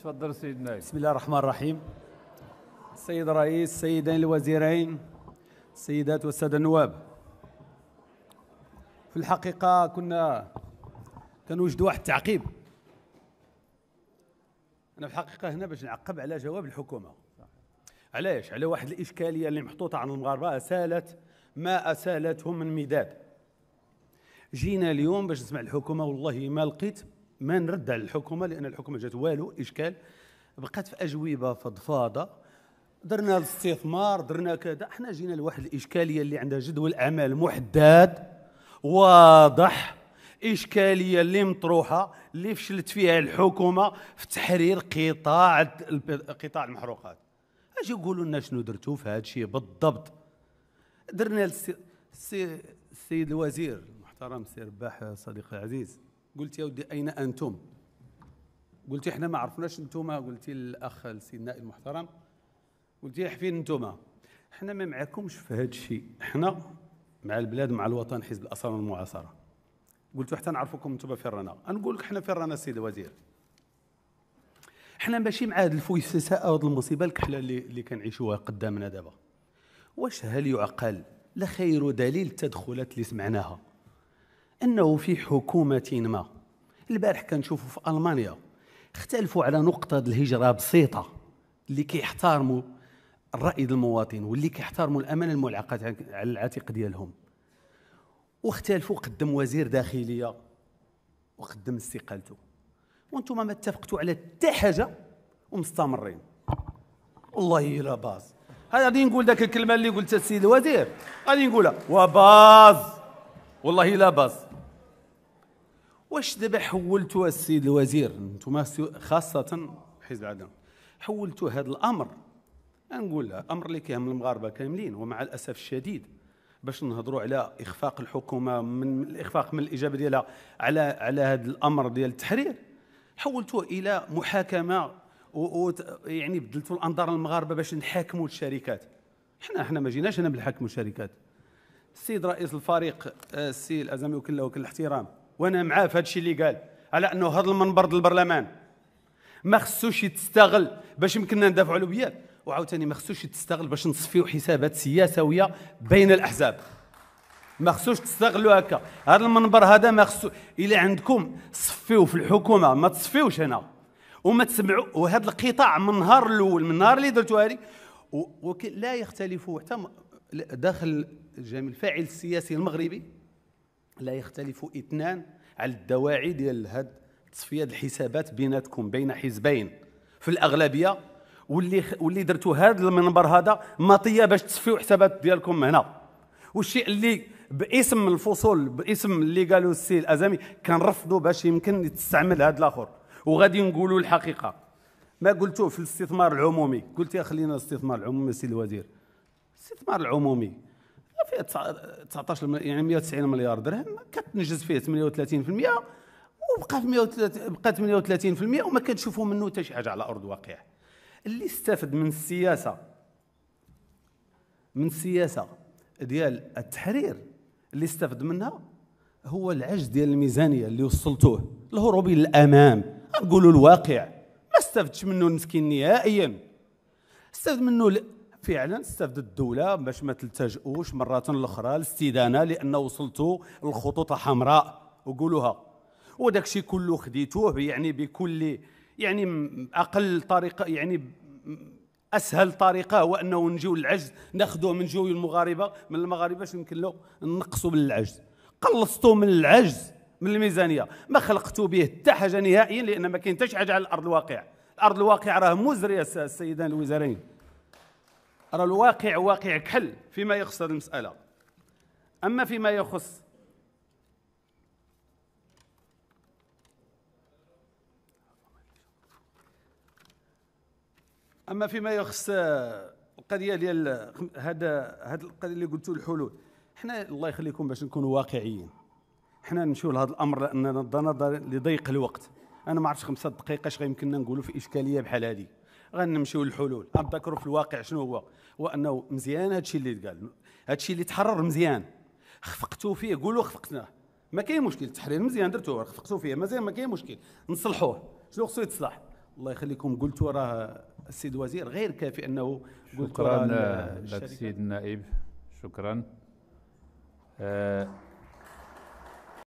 تفضل سيد نايف بسم الله الرحمن الرحيم السيد الرئيس السيدين الوزيرين السيدات والسادة النواب في الحقيقة كنا كنوجدوا واحد التعقيب أنا في الحقيقة هنا باش نعقب على جواب الحكومة علاش على واحد الإشكالية اللي محطوطة عن المغاربة أسالت ما أسالتهم من مداد جينا اليوم باش نسمع الحكومة والله ما لقيت ما نرد على الحكومه لان الحكومه جات والو اشكال بقات في اجوبه فضفاضه درنا الاستثمار درنا كذا احنا جينا لواحد الاشكاليه اللي عندها جدول اعمال محدد واضح اشكاليه اللي مطروحه اللي فشلت فيها الحكومه في تحرير قطاع قطاع المحروقات اجي قولوا لنا شنو درتوا في هذا الشيء بالضبط درنا السيد الوزير المحترم السي رباح صديقي العزيز قلت يا ودي أين أنتم قلت احنا ما عرفناش انتم قلت للاخ السيد المحترم قلت يا حفين انتم احنا ما معكمش في هذا الشيء احنا مع البلاد مع الوطن حزب الأسرى والمعاصره قلت حتى نعرفكم انتم فين رانا نقول لك إحنا فين رانا السيد الوزير حنا ماشي مع هذه الفساسه وهذه المصيبه الكحله اللي, اللي كنعيشوها قدامنا دابا واش هل يعقل لا خير دليل التدخلات اللي سمعناها انه في حكومه ما البارح كنشوفوا في المانيا اختلفوا على نقطه الهجره بسيطه اللي كيحترموا الراي المواطن واللي كيحترموا الامانه الملعقه على العاتق ديالهم واختلفوا قدم وزير داخليه وقدم استقالته وانتم ما اتفقتوا على حتى حاجه ومستمرين والله الا باز غادي نقول ذاك الكلمه اللي قلتها السيد الوزير غادي نقولها وباز والله الا باز واش دابا حولتوا السيد الوزير انتم خاصه حزب عدن حولتوا هذا الامر نقول لها امر اللي كيهم المغاربه كاملين ومع الاسف الشديد باش نهضروا على اخفاق الحكومه من الاخفاق من الاجابه ديالها على على هذا الامر ديال التحرير حولتوه الى محاكمه و يعني بدلتوا الانظار المغاربه باش نحاكموا الشركات حنا حنا ما جيناش هنا بنحاكموا الشركات السيد رئيس الفريق آه، السيد الازمي وكل وكل الاحترام وانا معاه في الشيء اللي قال على انه هذا المنبر البرلمان ما خصوش يتستغل باش يمكننا ندافعوا على الوبيات وعاوتاني ما خصوش يتستغل باش نصفيو حسابات سياسويه بين الاحزاب ما خصوش تستغلوا هكا هذا المنبر هذا ما خصو الا عندكم صفيو في الحكومه ما تصفيوش هنا وما تسمعوا وهذا القطاع من النهار الاول من النهار اللي درتو هذه لا يختلفوا حتى داخل جميع الفاعل السياسي المغربي لا يختلف اثنان على الدواعي ديال هاد تصفيه الحسابات بيناتكم بين حزبين في الاغلبيه واللي واللي درتوا هذا المنبر هذا مطيه باش تصفيوا حسابات ديالكم هنا والشيء اللي باسم الفصول باسم اللي قالوا السي الازمي كنرفضوا باش يمكن يتستعمل هذا الاخر وغادي نقولوا الحقيقه ما قلتوه في الاستثمار العمومي قلت يا خلينا الاستثمار العمومي سي الوزير الاستثمار العمومي فيها 19 يعني 190 مليار درهم كتنجز فيه 38% وبقى في 130 بقى 38% وما كنشوفوا منه حتى شي حاجه على ارض الواقع اللي استفد من السياسه من السياسه ديال التحرير اللي استفد منها هو العجز ديال الميزانيه اللي وصلتوه الهروب للامام نقولوا الواقع ما استفدش منه المسكين نهائيا استفد منه فعلا استفدت الدوله باش ما تلتجؤوش مره الاخرى الاستدانه لان وصلتوا الخطوط حمراء وقولوها وداك الشيء كله خديتوه يعني بكل يعني اقل طريقه يعني اسهل طريقه هو انه نجيو للعجز ناخذوه من جوي المغاربه من المغاربه باش يمكن له نقصوا من العجز قلصتوا من العجز من الميزانيه ما خلقتوا به حتى حاجه نهائيا لان ما كاين حتى حاجه على الارض الواقع الارض الواقع راه مزريه السيدان الوزاريين راه الواقع واقع كحل فيما يخص هذه المسألة أما فيما يخص أما فيما يخص القضية ديال هذا هذا القضية اللي قلتوا الحلول حنا الله يخليكم باش نكونوا واقعيين حنا نمشيو لهذا الامر لاننا نظن لضيق الوقت انا ما عرفتش خمسة دقائق اش غيمكننا نقولوا في اشكاليه بحال هذه غنمشيو للحلول غنذكروا في الواقع شنو هو هو انه مزيان هادشي اللي قال هادشي اللي تحرر مزيان خفقتوا فيه قولوا خفقتناه ما كاين مشكل التحرير مزيان درتوه خفقتوا فيه مزيان ما كاين مشكل نصلحوه شنو خصو يتصلح الله يخليكم قلتوا راه السيد وزير غير كافي انه قلتوا شكرا آه، السيد النائب شكرا آه